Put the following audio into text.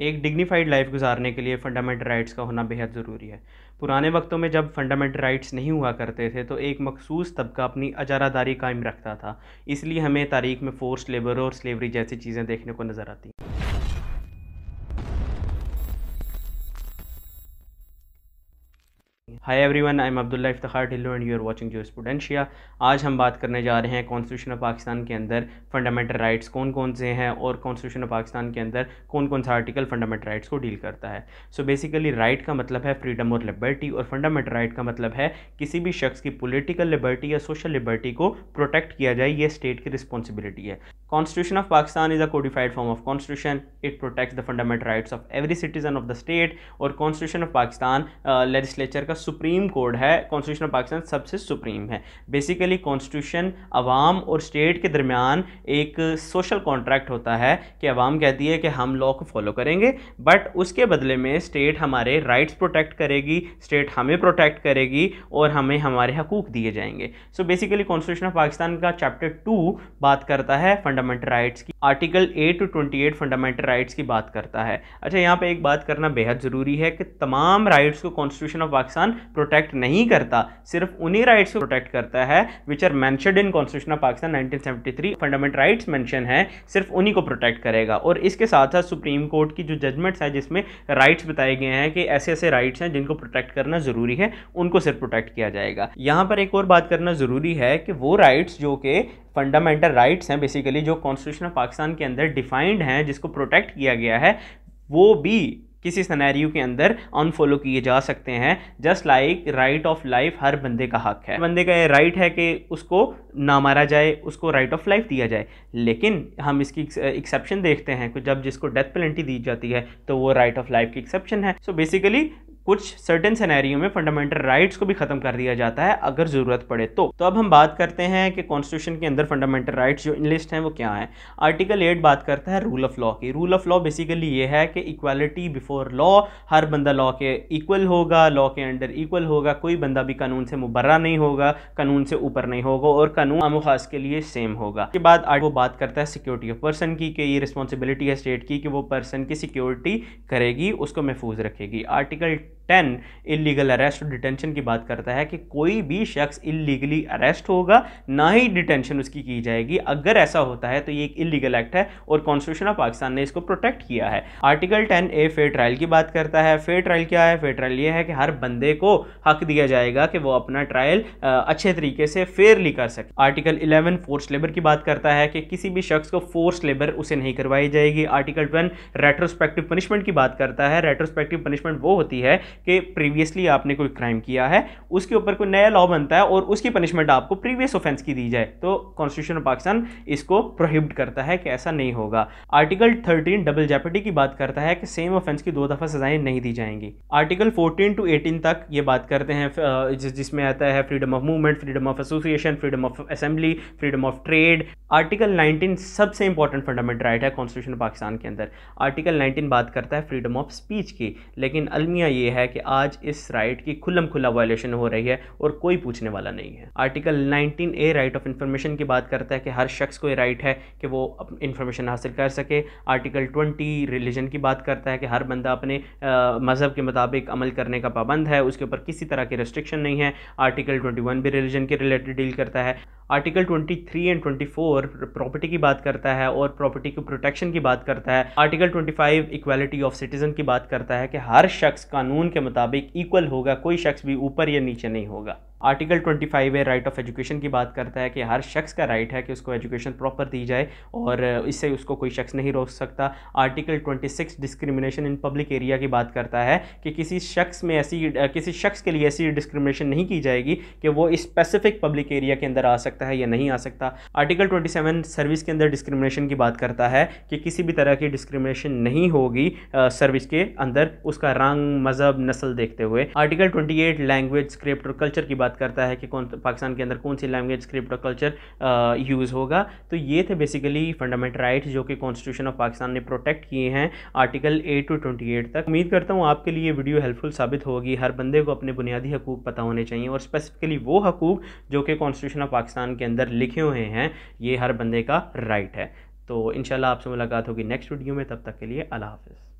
एक dignified life गुजारने के लिए फंडामेंटल राइट्स का होना बेहद ज़रूरी है पुराने वक्तों में जब फंडामेंटल राइट्स नहीं हुआ करते थे तो एक मखसूस तबका अपनी अजारादारी कायम रखता था इसलिए हमें तारीख में फोर्स लेबर और स्लेवरी जैसी चीज़ें देखने को नज़र आती हैं hi everyone I am Abdullah Iftar Dhillon and you are watching जो स्टूडेंशिया आज हम बात करने जा रहे हैं कॉन्स्टिट्यूशन ऑफ पाकिस्तान के अंदर फंडामेंटल राइट्स कौन कौन से हैं और कॉन्स्टिट्यूशन ऑफ पाकिस्तान के अंदर कौन कौन सा आर्टिकल फंडामेंटल राइट्स को डील करता है सो बेसिकली राइट का मतलब है फ्रीडम और लिबर्टी और फंडामेंटल राइट का मतलब है किसी भी शख्स की पोलिटिकल लिबर्टी या सोशल लिबर्टी को प्रोटेक्ट किया जाए ये स्टेट की रिस्पॉन्सिबिलिटी है Constitution of Pakistan is a codified form of constitution. It protects the fundamental rights of every citizen of the state. और Constitution of Pakistan legislature uh, का supreme court है Constitution of Pakistan सबसे supreme है basically constitution आवाम और state के दरमियान एक सोशल कॉन्ट्रैक्ट होता है कि आवाम कहती है कि हम लॉ को फॉलो करेंगे बट उसके बदले में स्टेट हमारे राइट्स प्रोटेक्ट करेगी स्टेट हमें प्रोटेक्ट करेगी और हमें हमारे हकूक दिए जाएंगे so basically constitution of Pakistan का चैप्टर टू बात करता है फंडा फंडामेंटल राइट्स की आर्टिकल 8 टू 28 फंडामेंटल राइट्स की बात करता है अच्छा यहाँ पे एक बात करना बेहद ज़रूरी है कि तमाम राइट्स को कॉन्स्टिट्यूशन ऑफ पाकिस्तान प्रोटेक्ट नहीं करता सिर्फ उन्हीं राइट्स को प्रोटेक्ट करता है which are mentioned in constitution of Pakistan 1973 fundamental rights mentioned है सिर्फ उन्हीं को प्रोटेक्ट करेगा और इसके साथ साथ सुप्रीम कोर्ट की जो जजमेंट्स हैं जिसमें राइट्स बताए गए हैं कि ऐसे ऐसे राइट्स हैं जिनको प्रोटेक्ट करना ज़रूरी है उनको सिर्फ प्रोटेक्ट किया जाएगा यहाँ पर एक और बात करना ज़रूरी है कि वो राइट्स जो कि फंडामेंटल राइट्स हैं बेसिकली जो कॉन्स्टिट्यूशन ऑफ पाकिस्तान पाकिस्तान के अंदर डिफाइंड हैं जिसको प्रोटेक्ट किया गया है वो भी किसी सनेरियो के अंदर अनफॉलो किए जा सकते हैं just like right of life हर बंदे का हक है बंदे का ये राइट है कि उसको ना मारा जाए उसको राइट ऑफ लाइफ दिया जाए लेकिन हम इसकी एक्सेप्शन देखते हैं कि जब जिसको डेथ पेनल्टी दी जाती है तो वो राइट ऑफ लाइफ की एक्सेप्शन है सो बेसिकली कुछ सर्टेन सिनेरियो में फंडामेंटल राइट्स को भी खत्म कर दिया जाता है अगर जरूरत पड़े तो तो अब हम बात करते हैं कि कॉन्स्टिट्यूशन के अंदर फंडामेंटल राइट्स जो इनलिस्ट हैं वो क्या हैं आर्टिकल एट बात करता है रूल ऑफ लॉ की रूल ऑफ लॉ बेसिकली ये है कि इक्वालिटी बिफोर लॉ हर बंदा लॉ के इक्वल होगा लॉ के अंडर इक्वल होगा कोई बंदा भी कानून से मुबर्रा नहीं होगा कानून से ऊपर नहीं होगा और कानून आमो खास के लिए सेम होगा उसके बाद वो बात करता है सिक्योरिटी ऑफ पर्सन की कि ये रिस्पॉन्सिबिलिटी है स्टेट की कि वो पर्सन की सिक्योरिटी करेगी उसको महफूज रखेगी आर्टिकल टेन इलीगल अरेस्ट और डिटेंशन की बात करता है कि कोई भी शख्स इलीगली अरेस्ट होगा ना ही डिटेंशन उसकी की जाएगी अगर ऐसा होता है तो ये एक इलीगल एक्ट है और कॉन्स्टिट्यूशन ऑफ पाकिस्तान ने इसको प्रोटेक्ट किया है article ten A fair trial की बात करता है फेयर ट्रायल क्या है फेयर ट्रायल ये है कि हर बंदे को हक दिया जाएगा कि वो अपना ट्रायल अच्छे तरीके से फेयरली कर सके आर्टिकल इलेवन फोर्स लेबर की बात करता है कि किसी भी शख्स को फोर्स लेबर उसे नहीं करवाई जाएगी आर्टिकल ट्वेल्व रेट्रोस्पेक्टिव पनिशमेंट की बात करता है रेट्रोस्पेक्टिव पनिशमेंट वो होती है कि प्रीवियसली आपने कोई क्राइम किया है उसके ऊपर कोई नया लॉ बनता है और उसकी पनिशमेंट आपको प्रीवियस ऑफेंस की दी जाए तो कॉन्स्टिट्यूशन ऑफ पाकिस्तान इसको प्रोहिबिट करता है कि ऐसा नहीं होगा आर्टिकल थर्टीन डबल जेपर्टी की बात करता है कि सेम ऑफेंस की दो दफ़ा सजाएं नहीं दी जाएंगी आर्टिकल फोर्टीन टू एटीन तक ये बात करते हैं जिसमें आता है freedom of movement freedom of association freedom of assembly freedom of trade article 19 सबसे इंपॉर्टेंट फंडामेंट राइट है कॉन्स्टिट्यूशन पाकिस्तान के अंदर आर्टिकल 19 बात करता है फ्रीडम ऑफ स्पीच की लेकिन अलमिया ये है है कि आज इस राइट की खुलम खुला वायलेशन हो रही है और कोई पूछने वाला नहीं है article 19 A right of information की बात करता है कि हर शख्स को ये राइट है कि वो इंफॉर्मेशन हासिल कर सके आर्टिकल 20 रिलीजन की बात करता है कि हर बंदा अपने मज़हब के मुताबिक अमल करने का पाबंद है उसके ऊपर किसी तरह की रिस्ट्रिक्शन नहीं है आर्टिकल वन भी रिलीजन के रिलेटेड डील करता है आर्टिकल 23 एंड 24 प्रॉपर्टी की बात करता है और प्रॉपर्टी की प्रोटेक्शन की बात करता है आर्टिकल 25 इक्वालिटी ऑफ सिटीजन की बात करता है कि हर शख्स कानून के मुताबिक इक्वल होगा कोई शख्स भी ऊपर या नीचे नहीं होगा आर्टिकल 25 है राइट ऑफ एजुकेशन की बात करता है कि हर शख्स का राइट है कि उसको एजुकेशन प्रॉपर दी जाए और इससे उसको कोई शख्स नहीं रोक सकता article 26 discrimination in public area की बात करता है कि किसी शख्स में ऐसी किसी शख्स के लिए ऐसी डिस्क्रिमिनेशन नहीं की जाएगी कि वो स्पेसिफिक पब्लिक एरिया के अंदर आ सकता है या नहीं आ सकता आर्टिकल सेवन सर्विस के अंदर डिस्क्रिमिनेशन की बात करता है कि किसी भी तरह की डिस्क्रिमिनेशन नहीं होगी सर्विस के अंदर उसका रंग मज़हब नस्ल देखते हुए आर्टिकल एट लैंग्वेज स्क्रिप्ट और कल्चर की बात बात करता है कि कौन पाकिस्तान के अंदर कौन सी लैंग्वेज स्क्रिप्ट और कल्चर यूज़ होगा तो ये थे बेसिकली फंडामेंटल राइट्स जो कि कॉन्स्टिट्यूशन ऑफ पाकिस्तान ने प्रोटेक्ट किए हैं article eight to twenty eight तक उम्मीद करता हूँ आपके लिए वीडियो हेल्पफुल साबित होगी हर बंदे को अपने बुनियादी हकूक पता होने चाहिए और स्पेसिफिकली वो हकूक जो कि कॉन्स्टिट्यूशन ऑफ पाकिस्तान के अंदर लिखे हुए हैं ये हर बंदे का राइट है तो इंशाल्लाह आपसे मुलाकात होगी नेक्स्ट वीडियो में तब तक के लिए अल्लाह हाफिज़